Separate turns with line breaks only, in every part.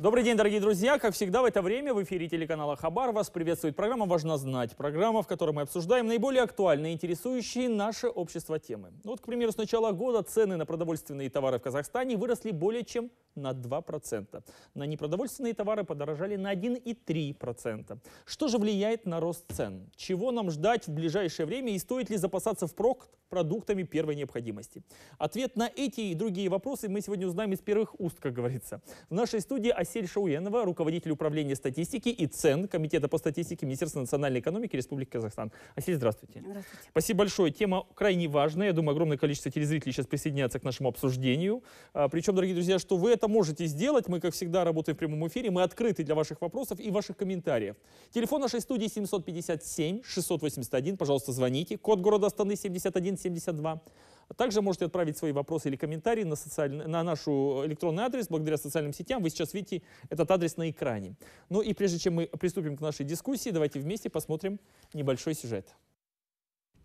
Добрый день, дорогие друзья. Как всегда в это время в эфире телеканала Хабар вас приветствует программа «Важно знать». Программа, в которой мы обсуждаем наиболее актуальные и интересующие наше общество темы. Ну вот, к примеру, с начала года цены на продовольственные товары в Казахстане выросли более чем на 2%. На непродовольственные товары подорожали на 1,3%. Что же влияет на рост цен? Чего нам ждать в ближайшее время и стоит ли запасаться впрок продуктами первой необходимости? Ответ на эти и другие вопросы мы сегодня узнаем из первых уст, как говорится. В нашей студии Асель Шауенова, руководитель управления статистики и цен Комитета по статистике Министерства национальной экономики Республики Казахстан. Асель, здравствуйте. Здравствуйте. Спасибо большое. Тема крайне важная. Я думаю, огромное количество телезрителей сейчас присоединятся к нашему обсуждению. А, причем, дорогие друзья, что вы это можете сделать. Мы, как всегда, работаем в прямом эфире. Мы открыты для ваших вопросов и ваших комментариев. Телефон нашей студии 757 681. Пожалуйста, звоните. Код города Астаны 7172. Также можете отправить свои вопросы или комментарии на, на нашу электронный адрес. Благодаря социальным сетям вы сейчас видите этот адрес на экране. Ну и прежде чем мы приступим к нашей дискуссии, давайте вместе посмотрим небольшой сюжет.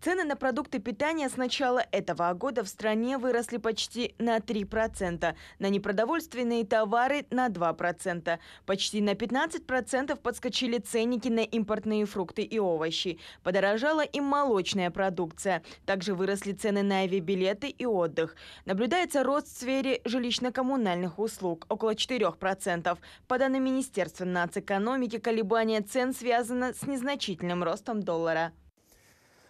Цены на продукты питания с начала этого года в стране выросли почти на
3%, на непродовольственные товары на 2%. Почти на 15% подскочили ценники на импортные фрукты и овощи. Подорожала и молочная продукция. Также выросли цены на авиабилеты и отдых. Наблюдается рост в сфере жилищно-коммунальных услуг – около 4%. По данным Министерства нацэкономики, колебания цен связано с незначительным ростом доллара.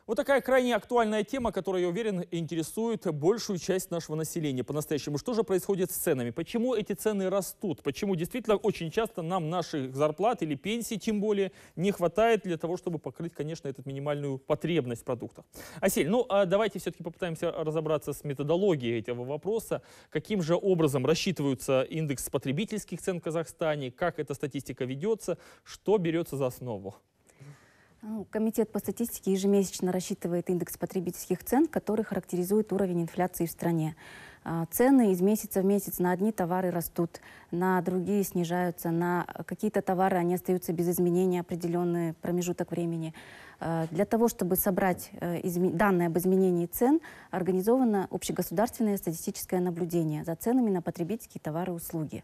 Вот такая крайне актуальная тема, которая, я уверен, интересует большую часть нашего населения по-настоящему. Что же происходит с ценами? Почему эти цены растут? Почему действительно очень часто нам наших зарплат или пенсий, тем более, не хватает для того, чтобы покрыть, конечно, эту минимальную потребность в продуктах? Асель, ну а давайте все-таки попытаемся разобраться с методологией этого вопроса. Каким же образом рассчитываются индекс потребительских цен в Казахстане? Как эта статистика ведется? Что берется за основу?
Ну, комитет по статистике ежемесячно рассчитывает индекс потребительских цен, который характеризует уровень инфляции в стране. А, цены из месяца в месяц на одни товары растут, на другие снижаются, на какие-то товары они остаются без изменения определенный промежуток времени. А, для того, чтобы собрать э, данные об изменении цен, организовано общегосударственное статистическое наблюдение за ценами на потребительские товары и услуги.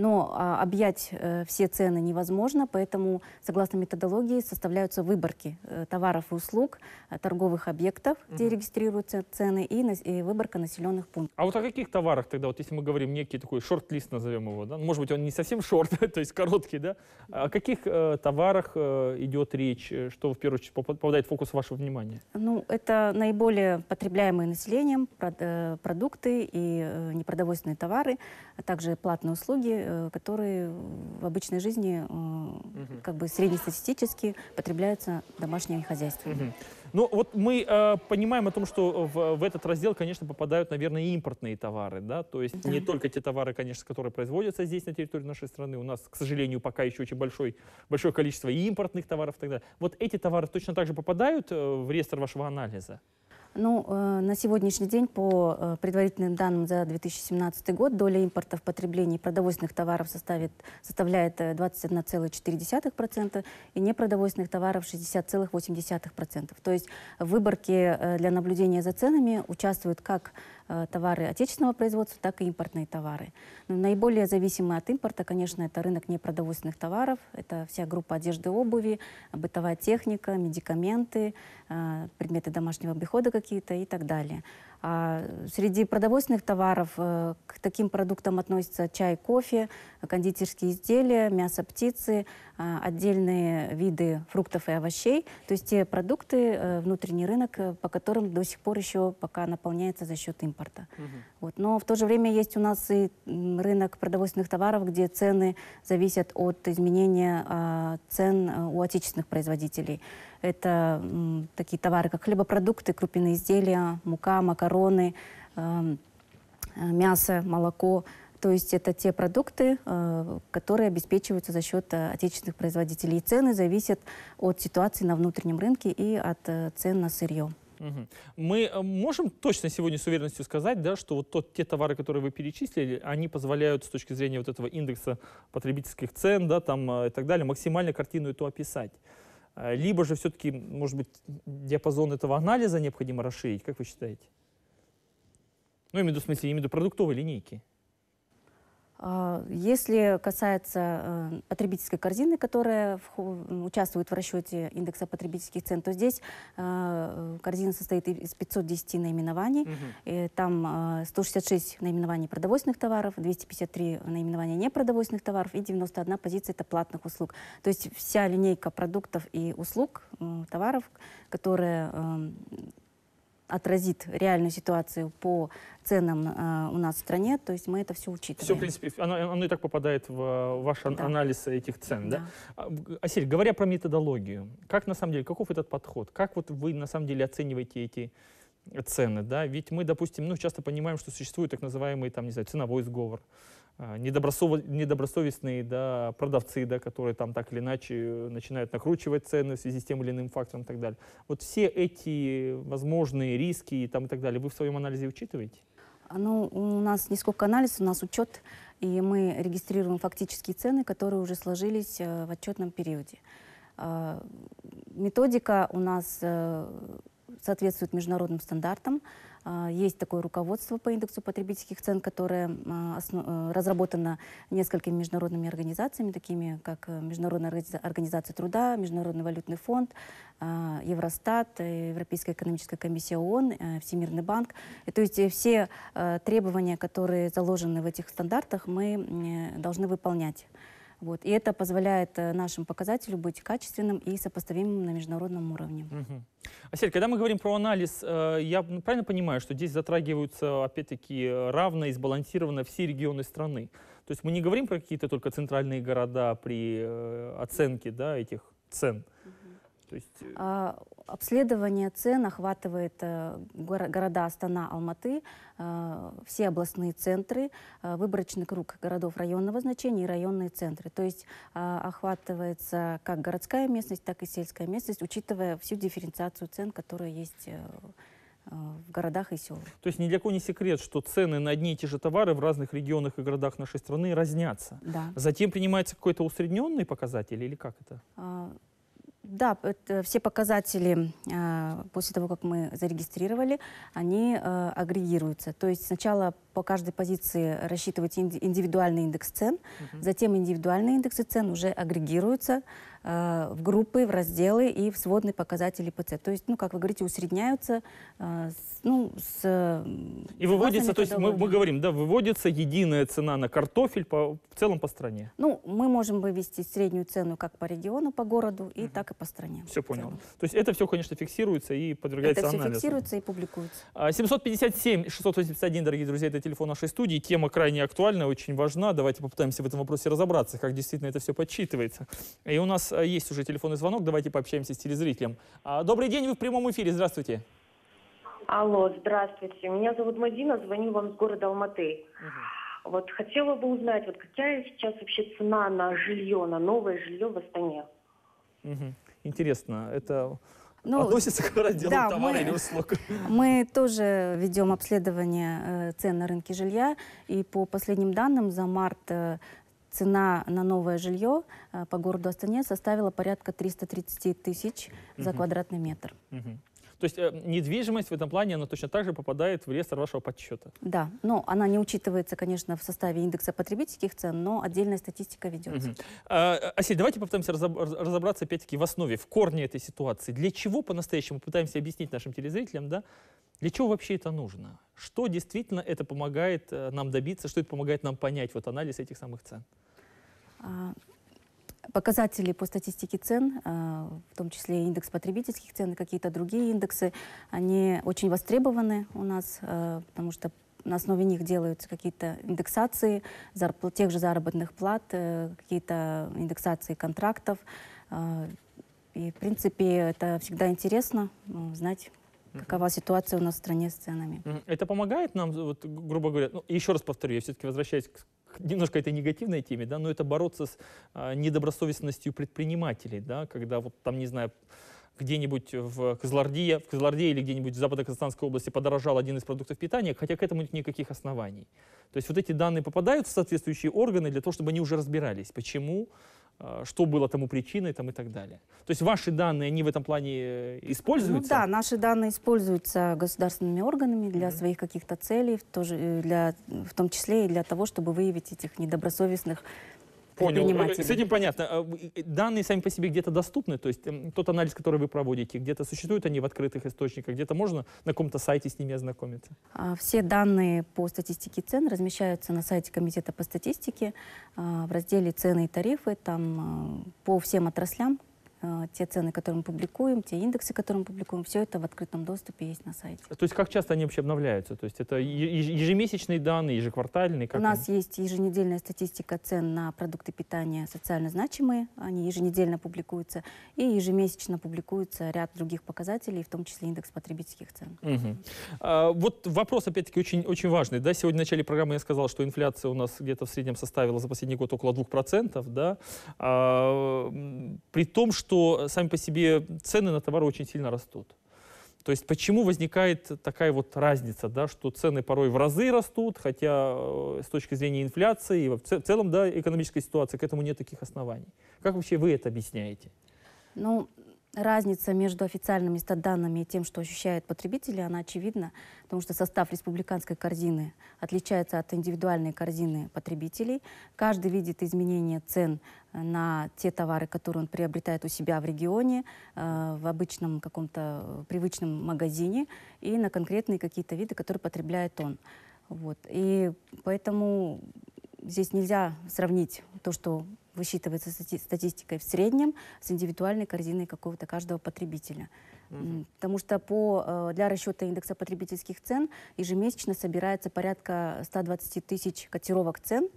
Но а, объять э, все цены невозможно, поэтому, согласно методологии, составляются выборки э, товаров и услуг, э, торговых объектов, угу. где регистрируются цены, и, на, и выборка населенных пунктов.
А вот о каких товарах тогда, вот если мы говорим некий такой шорт-лист, назовем его, да? Ну, может быть, он не совсем шорт, то есть короткий, да? О каких э, товарах э, идет речь, э, что в первую очередь попадает в фокус вашего внимания?
Ну, это наиболее потребляемые населением прод, э, продукты и э, непродовольственные товары, а также платные услуги, э, Э, которые в обычной жизни э, как бы среднестатистически потребляются домашним хозяйством. Ну, вот
мы э, понимаем о том, что в, в этот раздел, конечно, попадают, наверное, импортные товары, да, то есть да. не только те товары, конечно, которые производятся здесь, на территории нашей страны, у нас, к сожалению, пока еще очень большой, большое количество и импортных товаров и так далее. Вот эти товары точно так же попадают э, в реестр вашего анализа?
Ну, э, на сегодняшний день, по э, предварительным данным за 2017 год, доля импорта в потреблении продовольственных товаров составит, составляет 21,4% э, и непродовольственных товаров 60,8%. То есть в выборке э, для наблюдения за ценами участвуют как Э, товары отечественного производства, так и импортные товары. Но наиболее зависимы от импорта, конечно, это рынок непродовольственных товаров, это вся группа одежды, обуви, бытовая техника, медикаменты, э, предметы домашнего обихода какие-то и так далее. А, среди продовольственных товаров э, к таким продуктам относятся чай, кофе, кондитерские изделия, мясо птицы, а, отдельные виды фруктов и овощей. То есть те продукты, э, внутренний рынок, э, по которым до сих пор еще пока наполняется за счет импорта. Угу. Вот. Но в то же время есть у нас и рынок продовольственных товаров, где цены зависят от изменения а, цен у отечественных производителей. Это такие товары, как хлебопродукты, крупные изделия, мука, макароны, эм, э, мясо, молоко. То есть это те продукты, э, которые обеспечиваются за счет э, отечественных производителей. И цены зависят от ситуации на внутреннем рынке и от цен на сырье.
Мы можем точно сегодня с уверенностью сказать, да, что вот тот, те товары, которые вы перечислили, они позволяют с точки зрения вот этого индекса потребительских цен да, там, и так далее максимально картину эту описать. Э, либо же все-таки, может быть, диапазон этого анализа необходимо расширить, как вы считаете? Ну, я имею в виду, в смысле, я имею в виду продуктовой линейки.
А, если касается э, потребительской корзины, которая участвует в расчете индекса потребительских цен, то здесь э, корзина состоит из 510 наименований. Угу. И э, там 166 наименований продовольственных товаров, 253 наименования непродовольственных товаров и 91 позиция – это платных услуг. То есть вся линейка продуктов и услуг, товаров, которые эм, отразит реальную ситуацию по ценам э, у нас в стране, то есть мы это все учитываем. Все, в принципе,
оно, оно и так попадает в ваш да. анализ этих цен, да? да? А, Асель, говоря про методологию, как на самом деле, каков этот подход? Как вот вы на самом деле оцениваете эти цены, да? Ведь мы, допустим, ну, часто понимаем, что существует так называемый, там, не знаю, ценовой сговор, Э, недобросов... недобросовестные да, продавцы, да, которые там так или иначе начинают накручивать цены в связи с тем или иным фактором и так далее. Вот все эти возможные риски и, там, и так далее вы в своем анализе учитываете?
А, ну, у нас не сколько анализ, у нас учет, и мы регистрируем фактические цены, которые уже сложились э, в отчетном периоде. А, методика у нас э, соответствует международным стандартам. А, есть такое руководство по индексу потребительских цен, которое а, э, разработано несколькими международными организациями, такими как э, Международная организация труда, Международный валютный фонд, а, Евростат, э, Европейская экономическая комиссия ООН, Всемирный банк. То есть все требования, которые заложены в этих стандартах, мы должны выполнять. Вот. И это позволяет э, нашим показателям быть качественным и сопоставимым на международном уровне. Угу.
Асель, когда мы говорим про анализ, э, я правильно понимаю, что здесь затрагиваются, опять-таки, э, равно и сбалансированно все регионы страны? То есть мы не говорим про какие-то только центральные города при оценке да, этих цен? То есть... Э,
а, обследование цен охватывает а, горо города Астана, Алматы, а, все областные центры, а, выборочный круг городов районного значения и районные центры. То есть а, охватывается как городская местность, так и сельская местность, учитывая всю дифференциацию цен, которая есть в городах и селах.
То есть ни для кого не секрет, что цены на одни и те же товары в разных регионах и городах нашей страны разнятся. Да. Затем принимается какой-то усредненный показатель или как это?
А, да, это, все показатели а, после того, как мы зарегистрировали, они а, агрегируются. То есть сначала по каждой позиции рассчитывать индивидуальный индекс цен, угу. затем индивидуальные индексы цен уже агрегируются, Э, в группы, в разделы и в сводные показатели ПЦ. То есть, ну, как вы говорите, усредняются э, ну, с... И выводится, то есть мы, мы говорим,
да, выводится единая цена на картофель по, в целом по стране.
Ну, мы можем вывести среднюю цену как по региону, по городу, и угу. так и по стране.
Все понял. То есть это все, конечно, фиксируется и подвергается это анализу. Это все фиксируется
и публикуется.
757-681, а, дорогие друзья, это телефон нашей студии. Тема крайне актуальна, очень важна. Давайте попытаемся в этом вопросе разобраться, как действительно это все подсчитывается. И у нас Э, есть уже телефонный звонок. Давайте пообщаемся с телезрителем. А, добрый день, вы в прямом эфире. Здравствуйте.
Алло, здравствуйте. Меня зовут Мадина, звоню вам с города Алматы. Угу. Вот хотела бы узнать, вот какая сейчас вообще цена на жилье, на новое жилье в Астане?
Угу. Интересно, это ну, относится к разделу да, товара мы, или
услуг. Мы тоже ведем обследование э, цен на рынке жилья, и по последним данным за март э, Цена на новое жилье э, по городу Астане составила порядка 330 тысяч за квадратный метр.
Угу. То есть э, недвижимость в этом плане, она точно так же попадает в реестр вашего подсчета.
Да, но она не учитывается, конечно, в составе индекса потребительских цен, но отдельная статистика ведется.
Угу. А, Асель, давайте попытаемся разобраться опять-таки в основе, в корне этой ситуации. Для чего по-настоящему, пытаемся объяснить нашим телезрителям, да, для чего вообще это нужно? Что действительно это помогает э, нам добиться, что это помогает нам понять вот анализ этих самых цен?
А, Показатели по статистике цен, э, в том числе индекс потребительских цен и какие-то другие индексы, они очень востребованы у нас, э, потому что на основе них делаются какие-то индексации тех же заработных плат, э, какие-то индексации контрактов. И, в принципе, это всегда интересно ну, знать, какова ситуация у нас в стране с ценами.
Это помогает нам, вот, грубо говоря, ну, еще раз повторю, я все-таки возвращаюсь к немножко этой негативной теме, да, но это бороться с а, недобросовестностью предпринимателей, да, когда вот там, не знаю, где-нибудь в Кызларде, в Кызларде или где-нибудь в Западно-Казахстанской области подорожал один из продуктов питания, хотя к этому нет никаких оснований. То есть вот эти данные попадают в соответствующие органы для того, чтобы они уже разбирались, почему, э, что было тому причиной там, и так далее. То есть ваши данные, они в этом плане э, используются? Ну,
да, наши данные используются государственными органами для mm-hmm. своих каких-то целей, в, тоже, э, для, в том числе и для того, чтобы выявить этих недобросовестных Понял. С этим
понятно. А, данные сами по себе где-то доступны, то есть эм, тот анализ, который вы проводите, где-то существуют они в открытых источниках, где-то можно на каком-то сайте с ними ознакомиться?
А, все данные по статистике цен размещаются на сайте Комитета по статистике а, в разделе «Цены и тарифы», там по всем отраслям, Э, те цены, которые мы публикуем, те индексы, которые мы публикуем, все это в открытом доступе есть на сайте. То
есть как часто они вообще обновляются? То есть это ежемесячные данные, ежеквартальные? Как У нас они?
есть еженедельная статистика цен на продукты питания социально значимые, они еженедельно публикуются, и ежемесячно публикуется ряд других показателей, в том числе индекс потребительских цен.
Угу. А, вот вопрос, опять-таки, очень, очень важный. Да? Сегодня в начале программы я сказал, что инфляция у нас где-то в среднем составила за последний год около 2%. Да? А, при том, что сами по себе цены на товары очень сильно растут. То есть почему возникает такая вот разница, да, что цены порой в разы растут, хотя э, с точки зрения инфляции и в целом да, экономической ситуации к этому нет таких оснований. Как вообще вы это объясняете?
Ну, Разница между официальными данными и тем, что ощущают потребители, она очевидна, потому что состав республиканской корзины отличается от индивидуальной корзины потребителей. Каждый видит изменение цен э, на те товары, которые он приобретает у себя в регионе, э, в обычном каком-то э, привычном магазине и на конкретные какие-то виды, которые потребляет он. Вот. И поэтому здесь нельзя сравнить то, что высчитывается статистикой в среднем с индивидуальной корзиной какого-то каждого потребителя. Угу. Потому что по, э, для расчета индекса потребительских цен ежемесячно собирается порядка 120 тысяч котировок цен,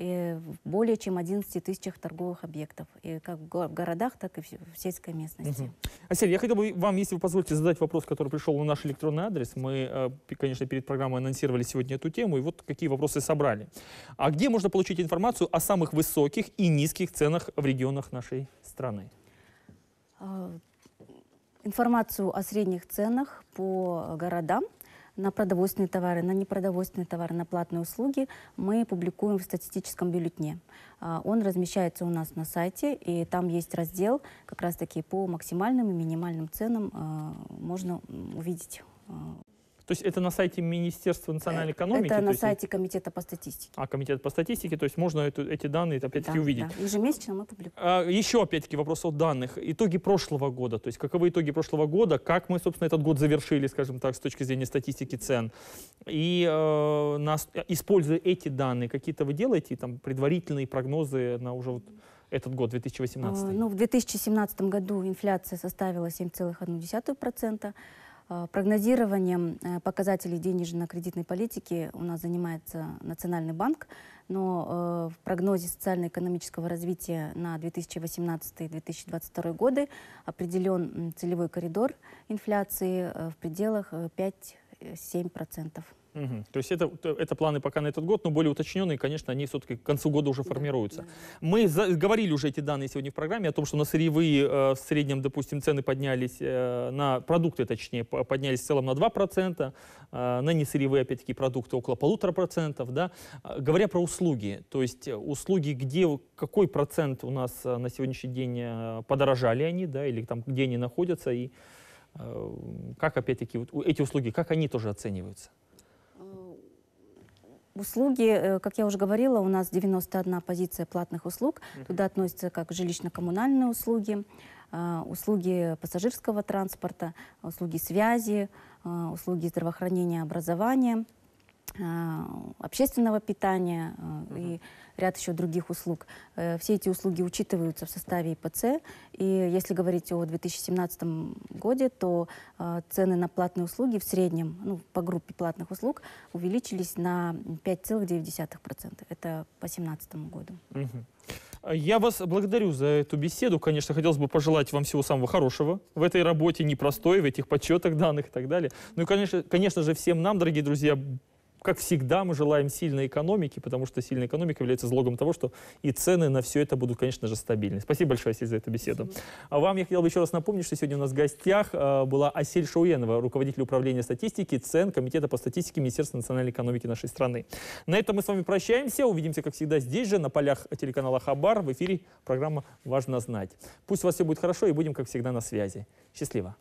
в более чем 11 тысячах торговых объектов, и как в городах, так и в сельской местности.
Угу. Асель, я хотел бы вам, если вы позволите, задать вопрос, который пришел на наш электронный адрес. Мы, э, конечно, перед программой анонсировали сегодня эту тему, и вот какие вопросы собрали. А где можно получить информацию о самых высоких и низких ценах в регионах нашей страны?
А, информацию о средних ценах по городам – на продовольственные товары, на непродовольственные товары, на платные услуги мы публикуем в статистическом бюллетне. А, он размещается у нас на сайте, и там есть раздел как раз-таки по максимальным и минимальным ценам а, можно увидеть
а, то есть это на сайте Министерства национальной э, экономики? Это на сайте
есть... Комитета по статистике.
А, Комитет по статистике, то есть можно эту, эти данные опять-таки да, увидеть. Да.
Ежемесячно мы публикуем.
А, еще опять-таки вопрос о данных. Итоги прошлого года, то есть каковы итоги прошлого года, как мы, собственно, этот год завершили, скажем так, с точки зрения статистики цен. И э, нас, используя эти данные, какие-то вы делаете, там, предварительные прогнозы на уже вот этот год, 2018? Э,
ну, в 2017 году инфляция составила 7,1%. А, прогнозированием э, показателей денежно-кредитной политики у нас занимается Национальный банк, но э, в прогнозе социально-экономического развития на 2018-2022 годы определен целевой коридор инфляции э, в пределах 5-7%.
Угу. То есть это, это планы пока на этот год, но более уточненные, конечно, они все-таки к концу года уже формируются. Мы за, говорили уже эти данные сегодня в программе о том, что на сырьевые э, в среднем, допустим, цены поднялись, э, на продукты, точнее, поднялись в целом на 2%, э, на несырьевые, опять-таки, продукты около 1,5%. Да? Э, говоря про услуги, то есть э, услуги, где, какой процент у нас э, на сегодняшний день подорожали они, да, или там, где они находятся, и э, как, опять-таки, вот эти услуги, как они тоже оцениваются?
Услуги, э, как я уже говорила, у нас 91 позиция платных услуг. Угу. Туда относятся как жилищно-коммунальные услуги, э, услуги пассажирского транспорта, услуги связи, э, услуги здравоохранения, образования – Э, общественного питания угу. и ряд еще других услуг. Э, все эти услуги учитываются в составе ИПЦ. И если говорить о 2017 годе, то цены на платные услуги в среднем ну, по группе платных услуг увеличились на 5,9%. Это по 2017 году.
Угу. Я вас благодарю за эту беседу. Конечно, хотелось бы пожелать вам всего самого хорошего в этой работе, непростой, в этих подсчетах данных и так далее. Ну и, конечно, конечно же, всем нам, дорогие друзья, как всегда, мы желаем сильной экономики, потому что сильная экономика является злогом того, что и цены на все это будут, конечно же, стабильны. Спасибо большое, Асель, за эту беседу. А вам я хотел бы еще раз напомнить, что сегодня у нас в гостях а, была Асель Шоуенова, руководитель управления статистики цен Комитета по статистике Министерства национальной экономики нашей страны. На этом мы с вами прощаемся. Увидимся, как всегда, здесь же, на полях телеканала Хабар. В эфире программа «Важно знать». Пусть у вас все будет хорошо и будем, как всегда, на связи. Счастливо!